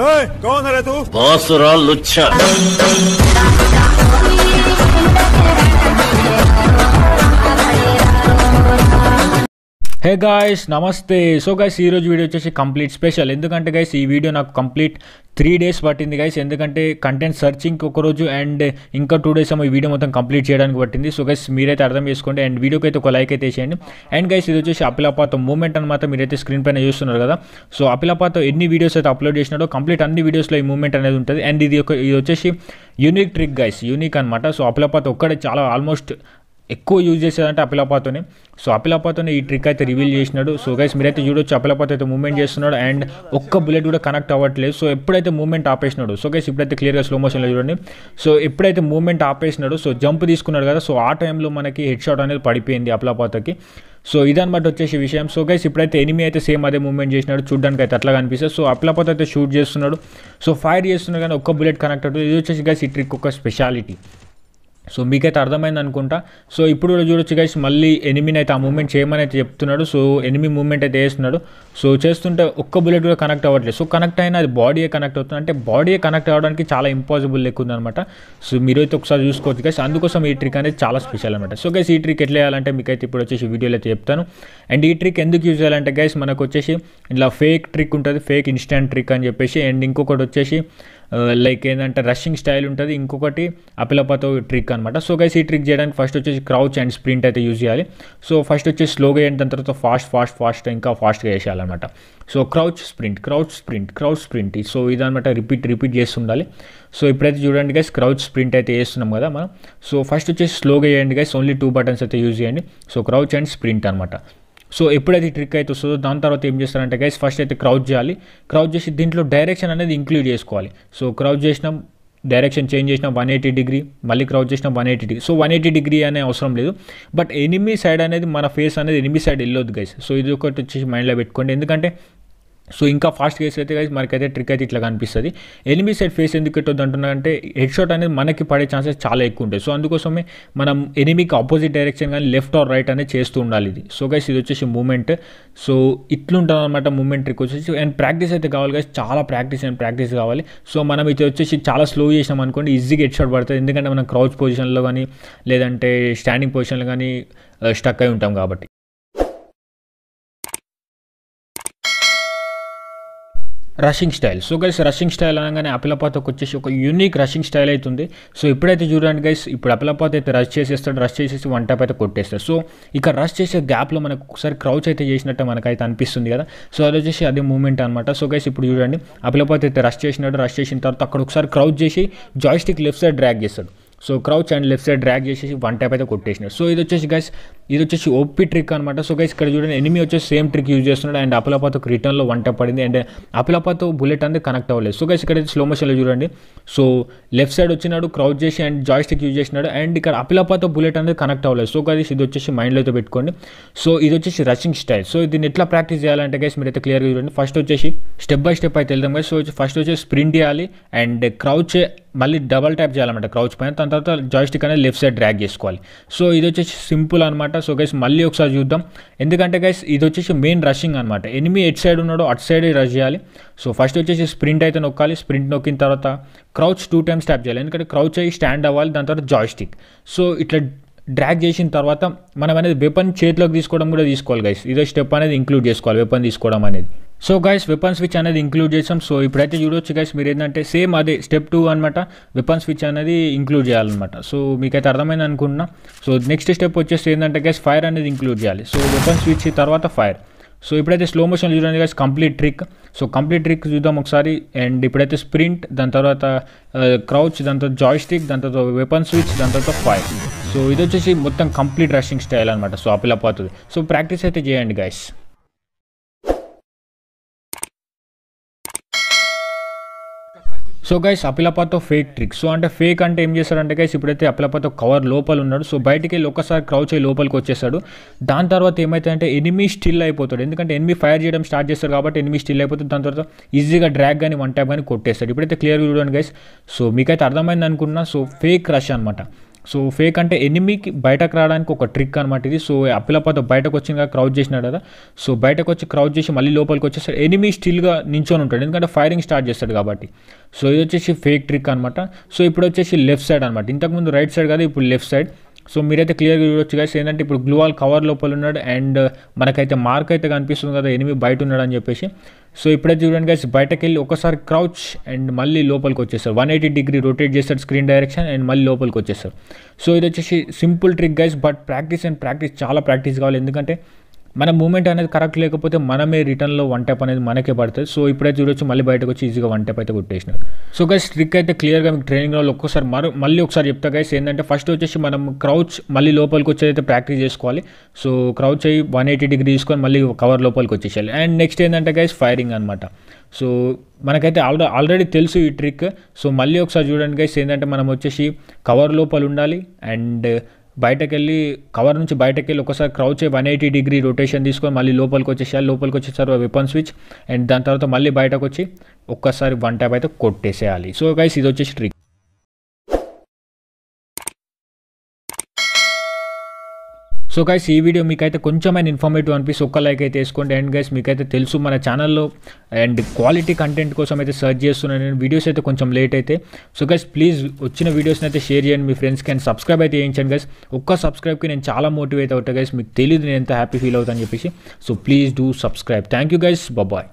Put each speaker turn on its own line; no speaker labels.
ए, कौन है तू बहुत लुच्छा హే గాయస్ నమస్తే సో గైస్ ఈరోజు వీడియో వచ్చేసి కంప్లీట్ స్పెషల్ ఎందుకంటే గైస్ ఈ వీడియో నాకు కంప్లీట్ త్రీ డేస్ పట్టింది గైస్ ఎందుకంటే కంటెంట్ సర్చింగ్ ఒకరోజు అండ్ ఇంకా టూ డేస్ ఈ వీడియో మొత్తం కంప్లీట్ చేయడానికి పట్టింది సో గైస్ మీరైతే అర్థం చేసుకోండి అండ్ వీడియోకి అయితే ఒక లైక్ అయితే చేయండి అండ్ గైస్ ఇది వచ్చేసి అపిలాపాత మూమెంట్ అనమాట మీరైతే స్క్రీన్ పైన చూస్తున్నారు కదా సో అపిలాపాత ఎన్ని వీడియోస్ అయితే అప్లోడ్ చేసినాడో కంప్లీట్ అన్ని వీడియోస్లో ఈ మూమెంట్ అనేది ఉంటుంది అండ్ ఇది ఒక ఇది వచ్చేసి యూనిక్ ట్రిక్ గైస్ యూనిక్ అనమాట సో అపిలాపాత ఒక్కడే చాలా ఆల్మోస్ట్ ఎక్కువ యూజ్ చేసేదంటే అపిలాపాతోనే సో అపిలాపాతోనే ఈ ట్రిక్ అయితే రివీల్ చేసినాడు సో గైస్ మీరైతే చూడొచ్చు అపిలాపాత అయితే మూవ్మెంట్ చేస్తున్నాడు అండ్ ఒక్క బుల్లెట్ కూడా కనెక్ట్ అవ్వట్లేదు సో ఎప్పుడైతే మూవ్మెంట్ ఆపేసినాడు సో గైస్ ఇప్పుడైతే క్లియర్గా స్లో మోషన్లో చూడండి సో ఎప్పుడైతే మూవ్మెంట్ ఆపేసినాడు సో జంప్ తీసుకున్నాడు కదా సో ఆ టైంలో మనకి హెడ్ షాట్ అనేది పడిపోయింది అప్లపాతకి సో బట్టి వచ్చేసి విషయం సో గైస్ ఇప్పుడైతే ఎనిమి అయితే సేమ్ అదే మూవ్మెంట్ చేసినాడు చూడడానికి అయితే అట్లా కనిపిస్తుంది సో అప్లపాత అయితే షూట్ చేస్తున్నాడు సో ఫైర్ చేస్తున్నాడు కానీ ఒక్క బుల్లెట్ కనెక్ట్ అవుతుంది ఇది వచ్చేసి గైస్ ఈ ట్రిక్ ఒక స్పెషాలిటీ సో మీకైతే అర్థమైంది అనుకుంటా సో ఇప్పుడు చూడొచ్చు గైస్ మళ్ళీ ఎనిమిని అయితే ఆ మూమెంట్ చేయమని అయితే చెప్తున్నాడు సో ఎనిమి మూమెంట్ అయితే వేస్తున్నాడు సో చేస్తుంటే ఒక్క బుల్లెట్ కూడా కనెక్ట్ అవ్వట్లేదు సో కనెక్ట్ అయినా అది బాడీయే కనెక్ట్ అవుతుంది అంటే బాడీయే కనెక్ట్ అవ్వడానికి చాలా ఇంపాసిబుల్ అనమాట సో మీరైతే ఒకసారి చూసుకోవచ్చు గైస్ అందుకోసం ఈ ట్రిక్ అనేది చాలా స్పెషల్ అనమాట సో గైస్ ఈ ట్రిక్ ఎట్లా చేయాలంటే మీకైతే ఇప్పుడు వచ్చేసి వీడియోలో అయితే చెప్తాను అండ్ ఈ ట్రిక్ ఎందుకు యూజ్ చేయాలంటే గైస్ మనకు వచ్చేసి ఇలా ఫేక్ ట్రిక్ ఉంటుంది ఫేక్ ఇన్స్టాంట్ ట్రిక్ అని చెప్పేసి అండ్ ఇంకొకటి వచ్చేసి లైక్ ఏంటంటే రషింగ్ స్టైల్ ఉంటుంది ఇంకొకటి అపిలపతో ట్రిక్ అనమాట సో గైస్ ఈ ట్రిక్ చేయడానికి ఫస్ట్ వచ్చేసి క్రౌచ్ అండ్ స్ప్రింట్ అయితే యూజ్ చేయాలి సో ఫస్ట్ వచ్చేసి స్లోగా అయిన తర్వాత ఫాస్ట్ ఫాస్ట్ ఫాస్ట్ ఇంకా ఫాస్ట్గా చేసేయాలన్నమాట so crouch sprint crouch sprint crouch sprint so ఇదనమాట రిపీట్ రిపీట్ చేస్తుండాలి సో ఇప్పుడైతే చూడండి గైస్ క్రౌచ్ స్ప్రింట్ అయితే చేస్తున్నాం కదా మనం సో ఫస్ట్ వచ్చేసి స్లోగా చేయండి గైస్ ఓన్లీ టూ బటన్స్ అయితే యూజ్ చేయండి సో క్రౌచ్ అండ్ స్ప్రింట్ అనమాట సో ఎప్పుడైతే ట్రిక్ అయితే వస్తుందో దాని తర్వాత ఏం చేస్తారంటే గైస్ ఫస్ట్ అయితే క్రౌచ్ చేయాలి క్రౌచ్ చేసి దీంట్లో డైరెక్షన్ అనేది ఇంక్లూడ్ చేసుకోవాలి సో క్రౌచ్ చేసినాం డైరెక్షన్ చేంజ్ చేసిన వన్ ఎయిటీ డిగ్రీ మళ్ళీ క్రౌచ్ చేసిన one eighty degree so one eighty degree అనే అవసరం లేదు బట్ ఎనిమి సైడ్ అనేది మన ఫేస్ అనేది ఎనిమి సైడ్ వెళ్ళొద్దు గైస్ సో ఇది ఒకటి వచ్చేసి మైండ్లో పెట్టుకోండి ఎందుకంటే సో ఇంకా ఫాస్ట్ గేస్ అయితే గైస్ మనకైతే ట్రిక్ అయితే ఇట్లా కనిపిస్తుంది ఎనిమిది సైడ్ ఫేస్ ఎందుకు పెట్టొద్దు అంటున్నారంటే హెడ్ షాట్ అనేది మనకి పడే ఛాన్సెస్ చాలా ఎక్కువ ఉంటాయి సో అందుకోసమే మనం ఎనిమికి ఆపోజిట్ డైరెక్షన్ కానీ లెఫ్ట్ ఆర్ రైట్ అనేది చేస్తూ ఉండాలి ఇది సో గైస్ ఇది వచ్చేసి మూమెంట్ సో ఇట్లుంటుంది అనమాట మూమెంట్ ట్రిక్ వచ్చేసి అండ్ ప్రాక్టీస్ అయితే కావాలి కదా చాలా ప్రాక్టీస్ అండ్ ప్రాక్టీస్ కావాలి సో మనం ఇది వచ్చేసి చాలా స్లో చేసినాం అనుకోండి ఈజీగా హెడ్ షాట్ పడుతుంది ఎందుకంటే మనం క్రౌచ్ పొజిషన్లో కానీ లేదంటే స్టాండింగ్ పొజిషన్లో కానీ స్టక్ అయి ఉంటాం కాబట్టి rushing style so guys rushing style అనగానే అపిలపాతకు వచ్చేసి ఒక యూనిక్ రషింగ్ స్టైల్ అవుతుంది సో ఇప్పుడైతే చూడండి గైస్ ఇప్పుడు అపిలపాత అయితే రష్ చేసేస్తాడు రష్ చేసేసి వన్ టాప్ అయితే కొట్టేస్తాడు సో ఇక రష్ చేసే గ్యాప్లో మనకు ఒకసారి క్రౌచ్ అయితే చేసినట్టు మనకైతే అనిపిస్తుంది కదా సో అది వచ్చేసి అదే మూమెంట్ అనమాట సో గైస్ ఇప్పుడు చూడండి అపిలపాత అయితే రష్ చేసినాడు రష్ చేసిన తర్వాత అక్కడ ఒకసారి క్రౌచ్ చేసి జాయిస్టిక్ లెఫ్ట్ సైడ్ డ్రాగ్ చేస్తాడు so crouch and left side drag చేసేసి వన్ టైప్ అయితే కొట్టేసినాడు సో ఇది వచ్చేసి గైస్ ఇది వచ్చేసి ఓపీ ట్రిక్ అనమాట సో గైస్ ఇక్కడ చూడండి ఎనిమి వచ్చేసి సేమ్ ట్రిక్ యూజ్ చేస్తున్నాడు అండ్ అపిలాపాతో రిటర్న్లో వంట పడింది అండ్ అపలపాతో బుల్లెట్ అనేది కనెక్ట్ అవ్వలేదు సో గైస్ ఇక్కడ స్లో మోషన్లో చూడండి సో లెఫ్ట్ సైడ్ వచ్చినాడు క్రౌచ్ చేసి అండ్ జాయిస్టిక్ యూజ్ చేసినాడు అండ్ ఇక్కడ అపిలాపాతో బుల్లెట్ అనేది కనెక్ట్ అవ్వలేదు సో గైస్ ఇది వచ్చేసి మైండ్లో పెట్టుకోండి సో ఇది వచ్చేసి రషింగ్ స్టైల్ సో దీన్ని ఎట్లా ప్రాక్టీస్ చేయాలంటే గైస్ మీరు అయితే క్లియర్గా చూడండి ఫస్ట్ వచ్చేసి స్టెప్ బై స్టెప్ అయితే వెళ్దాం గైస్ సో ఫస్ట్ వచ్చేసి స్ప్రింట్ చేయాలి అండ్ క్రౌచ్ మళ్ళీ డబల్ ట్యాప్ చేయాలన్నమాట క్రౌచ్ పైన దాని తర్వాత జాయిస్టిక్ అనేది లెఫ్ట్ సైడ్ డ్రాగ్ చేసుకోవాలి సో ఇది వచ్చేసి సింపుల్ అనమాట అనమాట సో గైస్ మళ్ళీ ఒకసారి చూద్దాం ఎందుకంటే గైస్ ఇది వచ్చేసి మెయిన్ రషింగ్ అనమాట ఎనిమి ఎట్ సైడ్ ఉన్నాడో అటు సైడ్ రష్ చేయాలి సో ఫస్ట్ వచ్చేసి స్ప్రింట్ అయితే నొక్కాలి స్ప్రింట్ నొక్కిన తర్వాత క్రౌచ్ టూ టైమ్స్ స్టాప్ చేయాలి ఎందుకంటే క్రౌచ్ అయ్యి స్టాండ్ అవ్వాలి దాని తర్వాత జాయిస్టిక్ సో ఇట్లా డ్రాగ్ చేసిన తర్వాత మనం అనేది వెపన్ చేతిలోకి తీసుకోవడం కూడా తీసుకోవాలి గైస్ ఇదే స్టెప్ అనేది ఇంక్లూడ్ చేసుకోవాలి వెపన్ తీసుకోవడం అనేది సో గైస్ వెపన్ స్విచ్ అనేది ఇంక్లూడ్ చేసాం సో ఇప్పుడైతే చూడొచ్చు గైస్ మీరు ఏంటంటే సేమ్ అదే స్టెప్ టూ అనమాట వెపన్ స్విచ్ అనేది ఇంక్లూడ్ చేయాలన్నమాట సో మీకైతే అర్థమైంది అనుకుంటున్నా సో నెక్స్ట్ స్టెప్ వచ్చేసి ఏంటంటే గైస్ ఫైర్ అనేది ఇంక్లూడ్ చేయాలి సో వెపన్ స్విచ్ తర్వాత ఫైర్ సో ఇప్పుడైతే స్లో మోషన్ చూడండి guys complete trick so complete trick చూద్దాం ఒకసారి అండ్ ఇప్పుడైతే స్ప్రింట్ దాని తర్వాత క్రౌచ్ uh, దాని తర్వాత జాయిస్టిక్ దాని తర్వాత వెపన్ స్విచ్ దాని తర్వాత ఫైర్ సో ఇది వచ్చేసి మొత్తం కంప్లీట్ రషింగ్ స్టైల్ అనమాట సో అపిల్ అవుతుంది సో ప్రాక్టీస్ అయితే చేయండి గైస్ సో గైస్ అపిలపాతో ఫేక్ ట్రిక్ సో అంటే ఫేక్ అంటే ఏం చేస్తాడంటే గైస్ ఇప్పుడైతే అపిలపాతో కవర్ లోపల ఉన్నాడు సో బయటికి వెళ్ళి ఒక్కసారి క్రౌచ్ అయ్యి లోపలికి వచ్చేస్తాడు దాని తర్వాత ఏమైతుందంటే ఎనిమి స్టిల్ అయిపోతాడు ఎందుకంటే ఎనిమి ఫైర్ చేయడం స్టార్ట్ చేస్తారు కాబట్టి ఎనిమి స్టిల్ అయిపోతుంది దాని తర్వాత ఈజీగా డ్రాగ్ కానీ వన్ ట్యాప్ కానీ కొట్టేస్తాడు ఇప్పుడైతే క్లియర్గా చూడండి గైస్ సో మీకైతే అర్థమైంది అనుకున్నా సో ఫేక్ రష్ అనమాట సో ఫేక్ అంటే ఎనిమికి బయటకు రావడానికి ఒక ట్రిక్ అనమాట ఇది సో అప్పిలపాత బయటకు వచ్చిందిగా క్రౌడ్ చేసినాడు కదా సో బయటకు వచ్చి క్రౌడ్ చేసి మళ్ళీ లోపలికి వచ్చేసాడు ఎనిమి స్టిల్గా నించొని ఉంటాడు ఎందుకంటే ఫైరింగ్ స్టార్ట్ చేస్తాడు కాబట్టి సో ఇది వచ్చేసి ఫేక్ ట్రిక్ అనమాట సో ఇప్పుడు వచ్చేసి లెఫ్ట్ సైడ్ అనమాట ఇంతకుముందు రైట్ సైడ్ కదా ఇప్పుడు లెఫ్ట్ సైడ్ సో మీరైతే క్లియర్గా చూడొచ్చు గైస్ ఏంటంటే ఇప్పుడు గ్లూవాల్ కవర్ లోపల ఉన్నాడు అండ్ uh, మనకైతే మార్క్ అయితే కనిపిస్తుంది కదా ఎనిమిది బయట ఉన్నాడు అని చెప్పేసి సో ఇప్పుడైతే చూడండి గైస్ బయటకు వెళ్ళి ఒకసారి క్రౌచ్ అండ్ మళ్ళీ లోపలికి వచ్చేస్తారు వన్ ఎయిటీ డిగ్రీ రొటేట్ చేస్తారు స్క్రీన్ డైరెక్షన్ అండ్ మళ్ళీ లోపలికి వచ్చేస్తారు సో ఇది వచ్చేసి simple trick guys but practice and practice చాలా ప్రాక్టీస్ కావాలి ఎందుకంటే మన మూమెంట్ అనేది కరెక్ట్ లేకపోతే మనమే రిటర్న్లో వన్ ట్యాప్ అనేది మనకే పడుతుంది సో ఇప్పుడే చూడొచ్చు మళ్ళీ బయటకు వచ్చి ఈజీగా వన్ ట్యాప్ అయితే కొట్టేసినారు సో గైస్ ట్రిక్ అయితే క్లియర్గా మీకు ట్రైనింగ్ వాళ్ళు ఒక్కోసారి మరో మళ్ళీ ఒకసారి చెప్తా గైస్ ఏంటంటే ఫస్ట్ వచ్చేసి మనం క్రౌచ్ మళ్ళీ లోపలికి అయితే ప్రాక్టీస్ చేసుకోవాలి సో క్రౌచ్ అయ్యి వన్ ఎయిటీ డిగ్రీ తీసుకొని మళ్ళీ కవర్ లోపలికి వచ్చేసేయాలి అండ్ నెక్స్ట్ ఏంటంటే గైస్ ఫైరింగ్ అనమాట సో మనకైతే ఆల్రెడీ ఆల్రెడీ తెలుసు ఈ ట్రిక్ సో మళ్ళీ ఒకసారి చూడండి గైస్ ఏంటంటే మనం వచ్చేసి కవర్ లోపల ఉండాలి అండ్ బయటకెళ్ళి కవర్ నుంచి బయటకెళ్ళి ఒకసారి crouch one eighty degree rotation తీసుకొని మళ్ళీ లోపలికి వచ్చేసేయాలి లోపలికి వచ్చేసారు వెపన్ స్విచ్ అండ్ దాని తర్వాత మళ్ళీ బయటకు వచ్చి ఒక్కసారి వన్ ట్యాప్ అయితే కొట్టేసేయాలి సో గైస్ ఇది వచ్చేసి ట్రిక్ సో గైస్ ఈ వీడియో మీకైతే కొంచెమైనా ఇన్ఫర్మేటివ్ అనిపిస్తే ఒక్క లైక్ అయితే వేసుకోండి అండ్ గైస్ మీకైతే తెలుసు మన ఛానల్లో అండ్ క్వాలిటీ కంటెంట్ కోసం అయితే సర్చ్ చేస్తున్నాను నేను వీడియోస్ అయితే కొంచెం లేట్ అయితే సో గైస్ ప్లీజ్ వచ్చిన వీడియోస్ని అయితే షేర్ చేయండి మీ ఫ్రెండ్స్కి అండ్ సబ్స్క్రైబ్ అయితే చేయించండి గైస్ ఒక్క సబ్స్క్రైబ్కి నేను చాలా మోటివేట్ అవుతాను గైస్ మీకు తెలియదు నేను ఎంత హ్యాపీ ఫీల్ అవుతాను చెప్పేసి so please do subscribe thank you guys bye